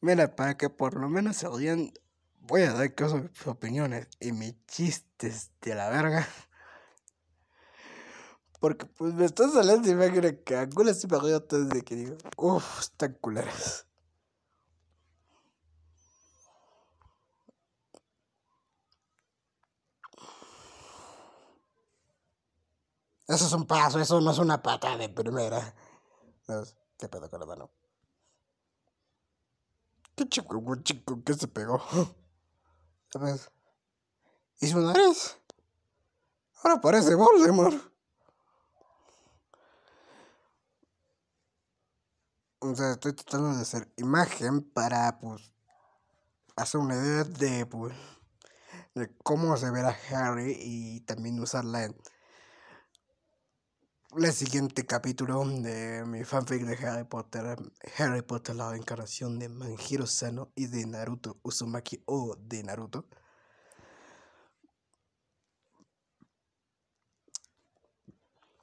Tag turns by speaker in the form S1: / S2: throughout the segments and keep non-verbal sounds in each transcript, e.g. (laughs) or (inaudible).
S1: Mira, para que por lo menos se odien, voy a dar caso a mis opiniones y mis chistes de la verga. (laughs) Porque pues me estás saliendo imágenes que algunas sí me río desde que digo, uff, están culeras. Eso es un paso, eso no es una pata de primera. No, ¿Qué pedo con la mano? ¿Qué chico, chico ¿Qué se pegó. ¿Sabes? (gasps) ¿Y su Ahora parece Voldemort. O sea, estoy tratando de hacer imagen para, pues, hacer una idea de, pues, de cómo se verá Harry y también usarla en el siguiente capítulo de mi fanfic de Harry Potter, Harry Potter la encarnación de Manjiro Sano y de Naruto Uzumaki o de Naruto.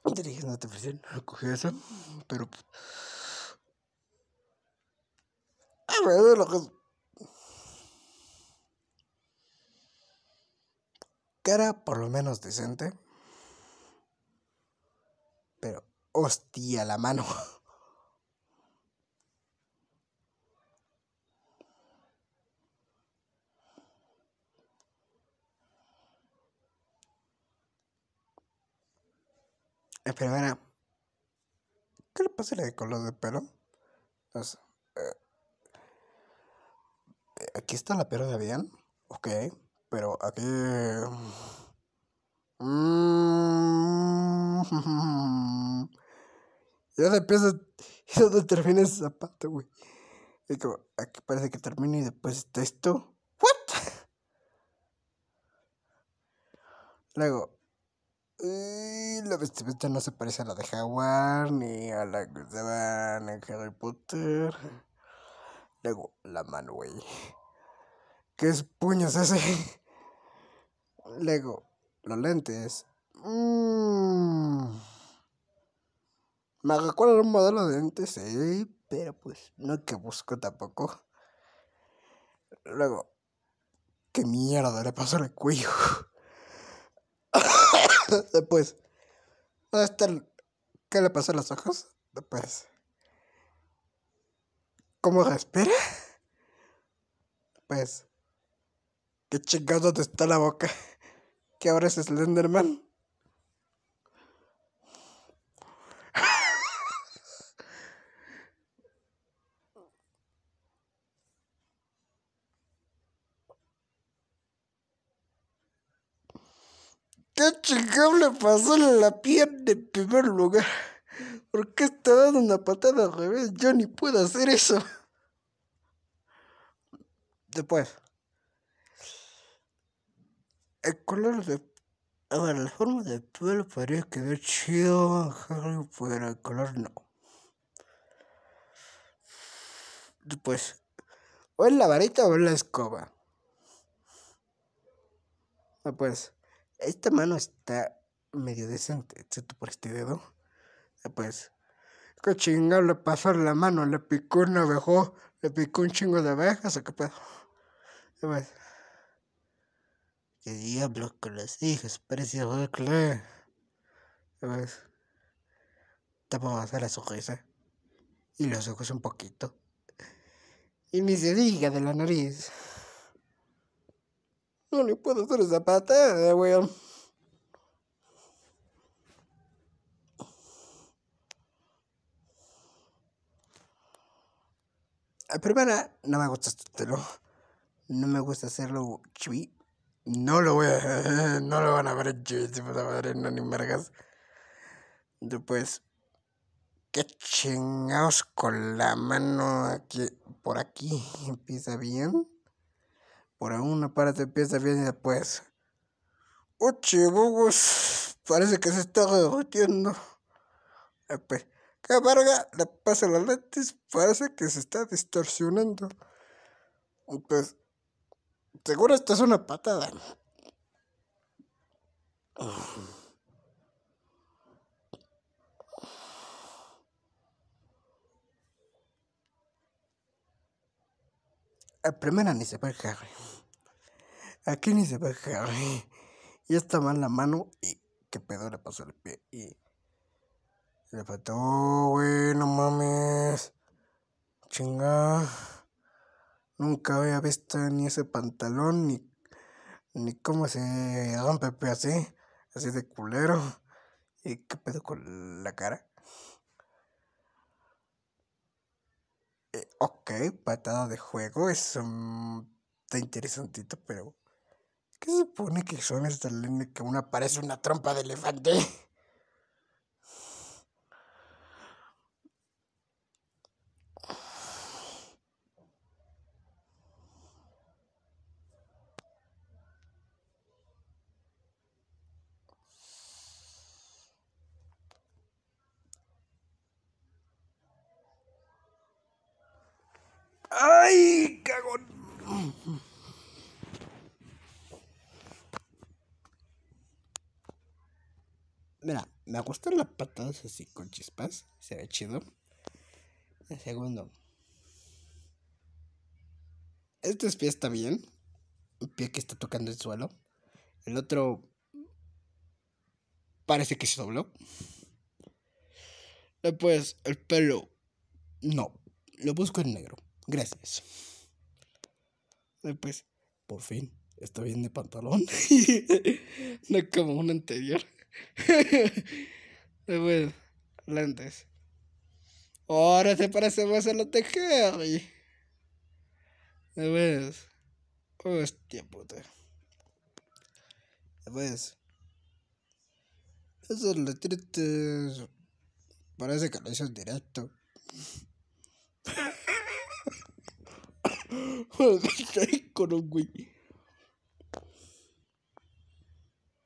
S1: inteligencia una no eso, pero... Pues, a lo que... Cara por lo menos decente. Hostia, la mano. (laughs) Espera, espera. ¿Qué le pasa de color de pelo? Eh, aquí está la perra de bien, Ok, pero aquí... Mm, (laughs) mm, y dónde empieza (laughs) y dónde termina ese zapato, güey. Y como, aquí parece que termina y después está esto. ¿What? Luego, eh, la vestimenta no se parece a la de Jaguar ni a la que van en Harry Potter. Luego, la mano, güey. ¿Qué es puños ese? Luego, los lentes. Mmm. Me recuerda un modelo de antes, eh, pero pues no que busco tampoco. Luego, ¿qué mierda le pasó al cuello? (coughs) Después, ¿qué le pasó a los ojos? Después, ¿cómo respira? Pues, ¿qué chingado te está la boca? ¿Qué ahora es Slenderman? ¿Qué chingado le pasó en la piel en primer lugar? ¿Por qué está dando una patada al revés? Yo ni puedo hacer eso. Después. El color de... A ver, la forma de pelo podría quedar chido pero el color no. Después. O es la varita o es la escoba. Después. Esta mano está medio decente, excepto por este dedo. Ah, pues, ¿qué chingado le pasó a la mano? ¿Le picó un abejo, ¿Le picó un chingo de abejas o qué pedo? Ah, pues, ¿Qué diablo con los hijos? Parece que ah, Pues, tapamos a la sujeza, y los ojos un poquito. Y ni se diga de la nariz. No le puedo hacer esa weón. A primera, no me gusta hacerlo. No me gusta hacerlo chui No lo voy a. (laughs) No lo van a ver chui, si a ver no ni margas Después. ¿Qué chingados con la mano aquí? Por aquí empieza bien por una parte empieza bien y después. Oye, parece que se está derritiendo. Ah, pues, qué le pasa la lentes, parece que se está distorsionando. Pues, seguro esto es una patada. A ah, primera ni se puede cagar. Aquí ni se ve Y está mal la mano y qué pedo le pasó el pie. Y le faltó, güey, no mames. Chinga. Nunca había visto ni ese pantalón ni, ni cómo se rompe el así, así de culero. Y qué pedo con la cara. Eh, ok, patada de juego, eso está interesantito, pero ¿Qué se supone que son estas lentes que una parece una trompa de elefante? Me gustan las patadas así con chispas. Se ve chido. El segundo. Este pie está bien. pie que está tocando el suelo. El otro parece que se dobló. Después, el pelo. No, lo busco en negro. Gracias. Después, por fin, está bien de pantalón. (laughs) no como un anterior. (laughs) bueno, lentes. Ahora se parece más a los de Harry. Después. Hostia puta. Después. Esos letritos. Parece que lo hizo en directo. (laughs) Estoy con un güey.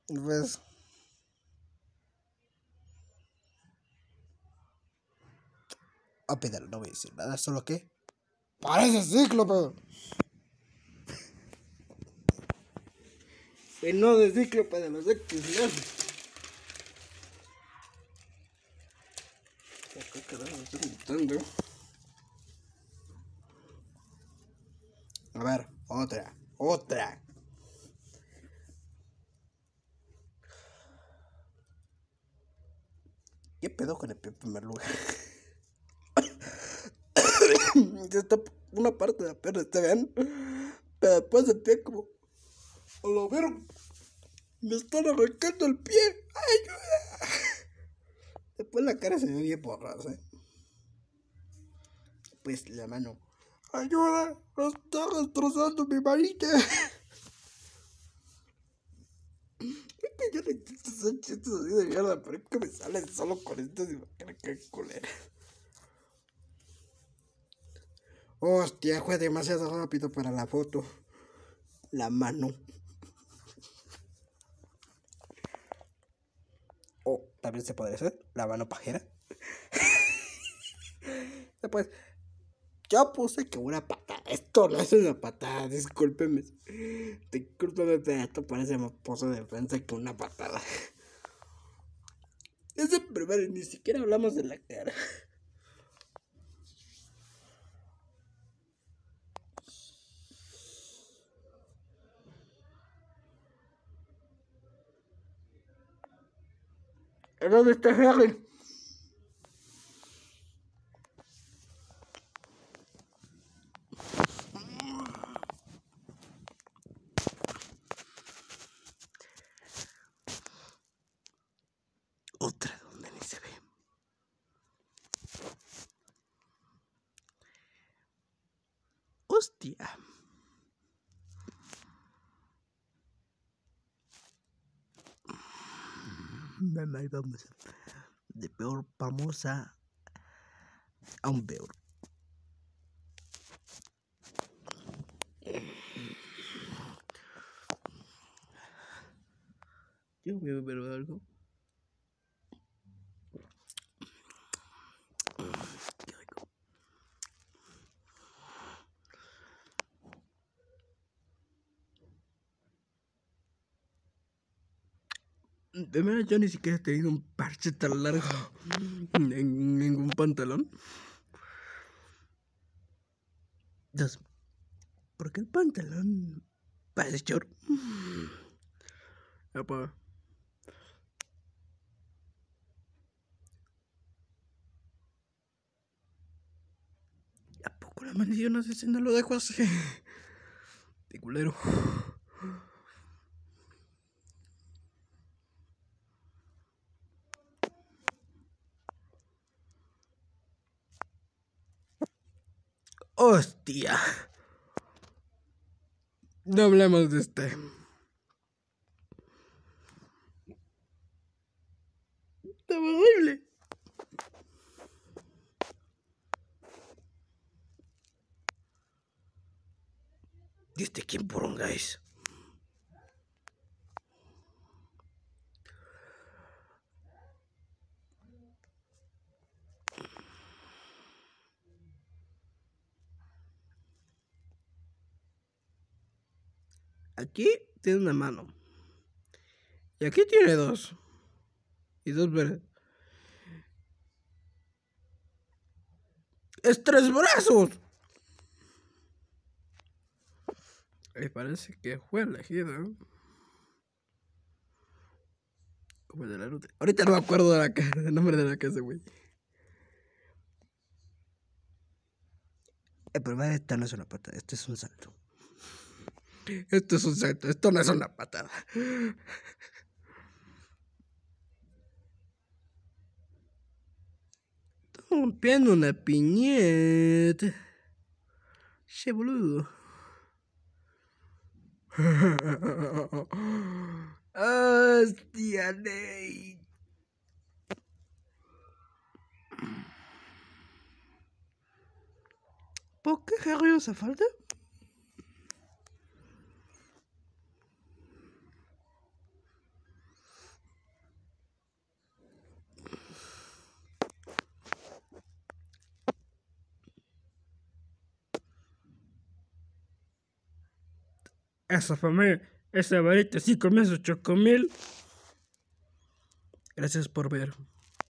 S1: Después. a ah, pedal, no voy a decir nada, solo que. ¡Parece cíclope! El no de cíclope de los x A ver, otra, otra. ¿Qué pedo con el primer lugar? (laughs) (laughs) ya está una parte de la perra, ¿está bien? Pero después sentí como, lo vieron, me están arrancando el pie, ayuda. (laughs) Después la cara se me bien porras, ¿eh? Pues la mano, ayuda, ¡Me está destrozando mi manita. (laughs) Es que yo necesito chistes así de mierda, pero es que me salen solo con estos y me que culera. Hostia, fue demasiado rápido para la foto. La mano. O oh, también se podría hacer la mano pajera. (laughs) Después, yo puse que una patada. Esto no es una patada, discúlpeme. Discúlpeme, pero esto parece más pozo de defensa que una patada. (laughs) Ese primero ni siquiera hablamos de la cara. ¿Dónde está Harry? Otra donde ni se ve. Hostia. vamos. De peor famosa a un peor. Yo voy a beber algo. De verdad, yo ni siquiera he tenido un parche tan largo en ningún pantalón. ¿por qué el pantalón parece chor. Ya ¿A poco la maldición asesina lo dejo así? (laughs) De culero. Hostia. No hablemos de este. Estaba horrible. ¿Diste este quién un gáis. Aquí tiene una mano. Y aquí tiene dos. Y dos verdes. ¡Es tres brazos! Me parece que fue elegido. Como de la Ahorita no me acuerdo la del nombre de la casa, güey. El eh, problema esta no es una pata, este es un salto. Esto es un salto, esto no es una patada. rompiendo una piñeta. Che, boludo. (laughs) Hostia, Ney. ¿Por qué Harry hace falta? esa familia, esa varita sí chocomil. Gracias por ver.